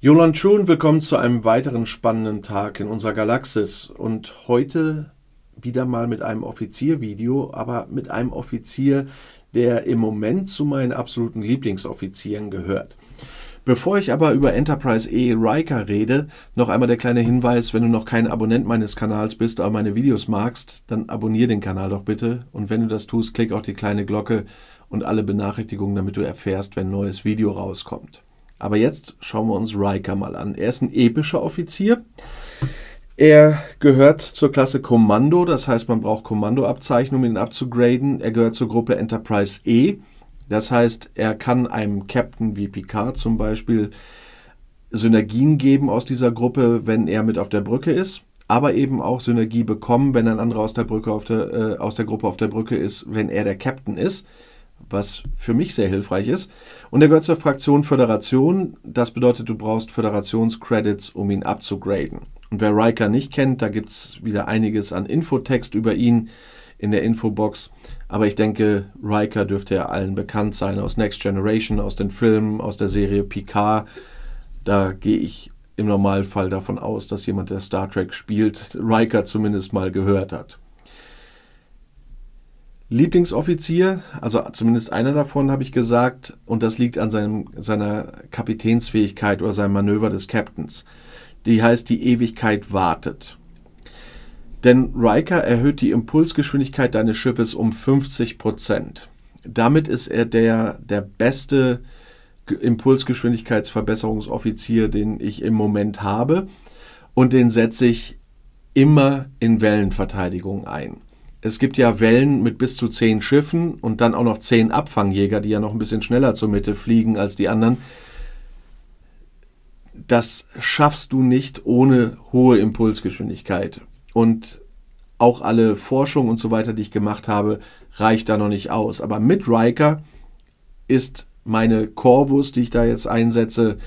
Jolan Trun, willkommen zu einem weiteren spannenden Tag in unserer Galaxis und heute wieder mal mit einem Offiziervideo, aber mit einem Offizier, der im Moment zu meinen absoluten Lieblingsoffizieren gehört. Bevor ich aber über Enterprise E Riker rede, noch einmal der kleine Hinweis, wenn du noch kein Abonnent meines Kanals bist, aber meine Videos magst, dann abonniere den Kanal doch bitte und wenn du das tust, klick auch die kleine Glocke und alle Benachrichtigungen, damit du erfährst, wenn ein neues Video rauskommt. Aber jetzt schauen wir uns Riker mal an. Er ist ein epischer Offizier. Er gehört zur Klasse Kommando, das heißt, man braucht Kommandoabzeichnung, um ihn abzugraden. Er gehört zur Gruppe Enterprise E, das heißt, er kann einem Captain wie Picard zum Beispiel Synergien geben aus dieser Gruppe, wenn er mit auf der Brücke ist, aber eben auch Synergie bekommen, wenn ein anderer aus der, Brücke auf der, äh, aus der Gruppe auf der Brücke ist, wenn er der Captain ist was für mich sehr hilfreich ist. Und er gehört zur Fraktion Föderation. Das bedeutet, du brauchst Föderationscredits, um ihn abzugraden. Und wer Riker nicht kennt, da gibt es wieder einiges an Infotext über ihn in der Infobox. Aber ich denke, Riker dürfte ja allen bekannt sein aus Next Generation, aus den Filmen, aus der Serie Picard. Da gehe ich im Normalfall davon aus, dass jemand, der Star Trek spielt, Riker zumindest mal gehört hat. Lieblingsoffizier, also zumindest einer davon, habe ich gesagt, und das liegt an seinem, seiner Kapitänsfähigkeit oder seinem Manöver des Captains. Die heißt, die Ewigkeit wartet. Denn Riker erhöht die Impulsgeschwindigkeit deines Schiffes um 50 Prozent. Damit ist er der, der beste Impulsgeschwindigkeitsverbesserungsoffizier, den ich im Moment habe. Und den setze ich immer in Wellenverteidigung ein es gibt ja Wellen mit bis zu zehn Schiffen und dann auch noch zehn Abfangjäger, die ja noch ein bisschen schneller zur Mitte fliegen als die anderen. Das schaffst du nicht ohne hohe Impulsgeschwindigkeit. Und auch alle Forschung und so weiter, die ich gemacht habe, reicht da noch nicht aus. Aber mit Riker ist meine Corvus, die ich da jetzt einsetze,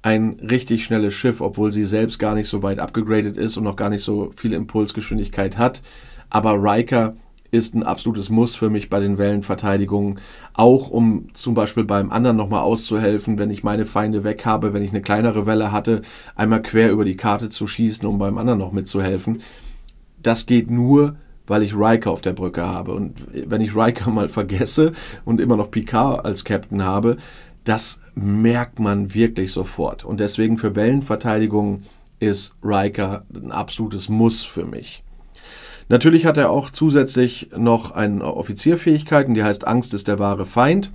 ein richtig schnelles Schiff, obwohl sie selbst gar nicht so weit abgegradet ist und noch gar nicht so viel Impulsgeschwindigkeit hat. Aber Riker ist ein absolutes Muss für mich bei den Wellenverteidigungen. Auch um zum Beispiel beim anderen nochmal auszuhelfen, wenn ich meine Feinde weg habe, wenn ich eine kleinere Welle hatte, einmal quer über die Karte zu schießen, um beim anderen noch mitzuhelfen. Das geht nur, weil ich Riker auf der Brücke habe. Und wenn ich Riker mal vergesse und immer noch Picard als Captain habe, das merkt man wirklich sofort. Und deswegen für Wellenverteidigung ist Riker ein absolutes Muss für mich. Natürlich hat er auch zusätzlich noch eine Offizierfähigkeit, und die heißt Angst ist der wahre Feind.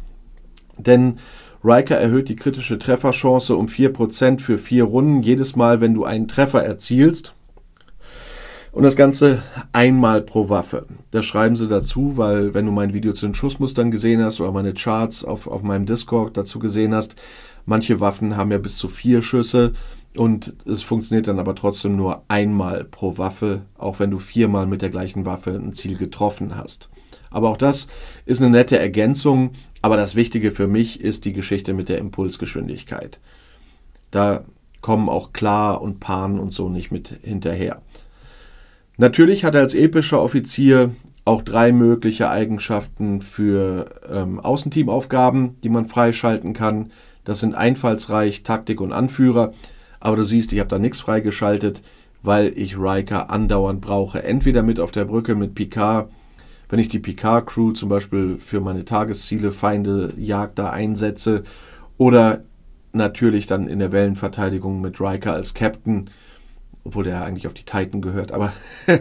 Denn Riker erhöht die kritische Trefferchance um 4% für vier Runden, jedes Mal, wenn du einen Treffer erzielst. Und das Ganze einmal pro Waffe. Das schreiben sie dazu, weil wenn du mein Video zu den Schussmustern gesehen hast oder meine Charts auf, auf meinem Discord dazu gesehen hast, manche Waffen haben ja bis zu vier Schüsse und es funktioniert dann aber trotzdem nur einmal pro Waffe, auch wenn du viermal mit der gleichen Waffe ein Ziel getroffen hast. Aber auch das ist eine nette Ergänzung. Aber das Wichtige für mich ist die Geschichte mit der Impulsgeschwindigkeit. Da kommen auch Klar und Pan und so nicht mit hinterher. Natürlich hat er als epischer Offizier auch drei mögliche Eigenschaften für ähm, Außenteamaufgaben, die man freischalten kann. Das sind einfallsreich, Taktik und Anführer. Aber du siehst, ich habe da nichts freigeschaltet, weil ich Riker andauernd brauche. Entweder mit auf der Brücke mit Picard, wenn ich die Picard-Crew zum Beispiel für meine Tagesziele, Feinde, Jagd da einsetze. Oder natürlich dann in der Wellenverteidigung mit Riker als Captain, obwohl der eigentlich auf die Titan gehört, aber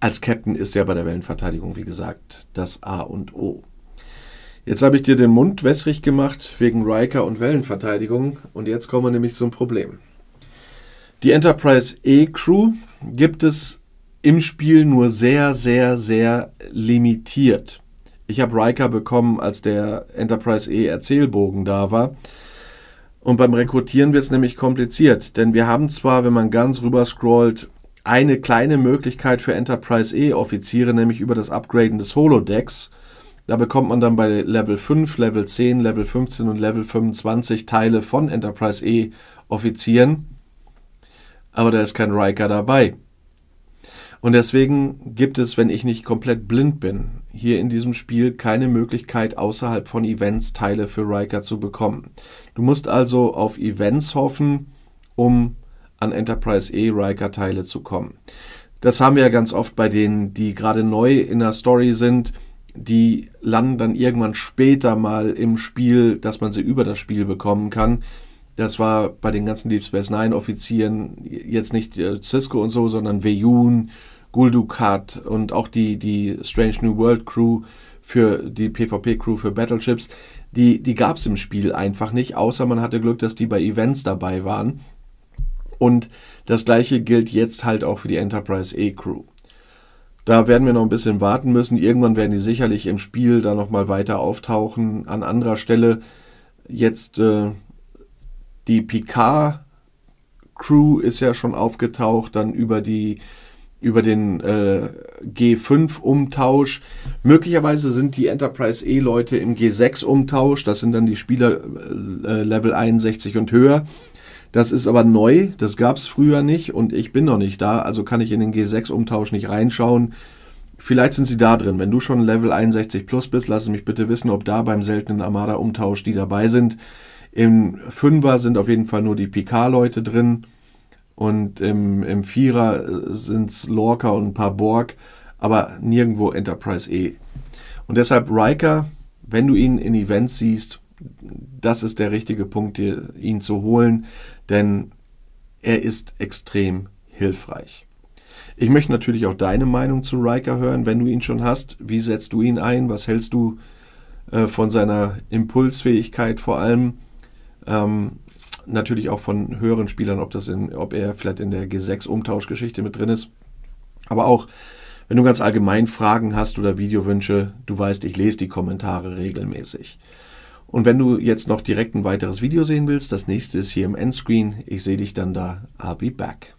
als Captain ist er bei der Wellenverteidigung, wie gesagt, das A und O. Jetzt habe ich dir den Mund wässrig gemacht wegen Riker und Wellenverteidigung und jetzt kommen wir nämlich zum Problem. Die Enterprise E-Crew gibt es im Spiel nur sehr, sehr, sehr limitiert. Ich habe Riker bekommen, als der Enterprise E Erzählbogen da war. Und beim Rekrutieren wird es nämlich kompliziert, denn wir haben zwar, wenn man ganz rüber scrollt, eine kleine Möglichkeit für Enterprise E Offiziere, nämlich über das Upgraden des Holodecks. Da bekommt man dann bei Level 5, Level 10, Level 15 und Level 25 Teile von Enterprise E Offizieren. Aber da ist kein Riker dabei. Und deswegen gibt es, wenn ich nicht komplett blind bin, hier in diesem Spiel keine Möglichkeit, außerhalb von Events Teile für Riker zu bekommen. Du musst also auf Events hoffen, um an Enterprise E Riker Teile zu kommen. Das haben wir ja ganz oft bei denen, die gerade neu in der Story sind die landen dann irgendwann später mal im Spiel, dass man sie über das Spiel bekommen kann. Das war bei den ganzen Deep Space Nine Offizieren jetzt nicht äh, Cisco und so, sondern Veyun, Guldukat und auch die, die Strange New World Crew für die PvP Crew für Battleships, die, die gab es im Spiel einfach nicht, außer man hatte Glück, dass die bei Events dabei waren. Und das gleiche gilt jetzt halt auch für die Enterprise E Crew. Da werden wir noch ein bisschen warten müssen. Irgendwann werden die sicherlich im Spiel da nochmal weiter auftauchen. An anderer Stelle jetzt äh, die Picard-Crew ist ja schon aufgetaucht, dann über die über den äh, G5-Umtausch. Möglicherweise sind die Enterprise E-Leute im G6-Umtausch. Das sind dann die Spieler äh, Level 61 und höher. Das ist aber neu, das gab es früher nicht und ich bin noch nicht da, also kann ich in den G6-Umtausch nicht reinschauen. Vielleicht sind sie da drin. Wenn du schon Level 61 plus bist, lass mich bitte wissen, ob da beim seltenen Armada-Umtausch die dabei sind. Im 5er sind auf jeden Fall nur die PK-Leute drin. Und im, im 4er äh, sind es Lorca und ein paar Borg, aber nirgendwo Enterprise E. Und deshalb Riker, wenn du ihn in Events siehst, das ist der richtige Punkt, ihn zu holen, denn er ist extrem hilfreich. Ich möchte natürlich auch deine Meinung zu Riker hören, wenn du ihn schon hast. Wie setzt du ihn ein? Was hältst du äh, von seiner Impulsfähigkeit vor allem? Ähm, natürlich auch von höheren Spielern, ob, das in, ob er vielleicht in der G6-Umtauschgeschichte mit drin ist. Aber auch, wenn du ganz allgemein Fragen hast oder Videowünsche, du weißt, ich lese die Kommentare regelmäßig. Und wenn du jetzt noch direkt ein weiteres Video sehen willst, das nächste ist hier im Endscreen. Ich sehe dich dann da. I'll be back.